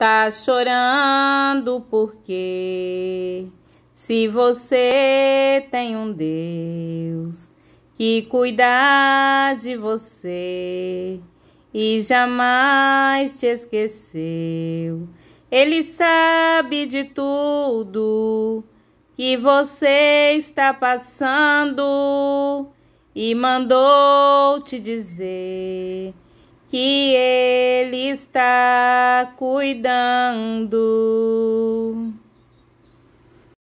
tá chorando porque se você tem um Deus que cuida de você e jamais te esqueceu, ele sabe de tudo que você está passando e mandou te dizer que está cuidando.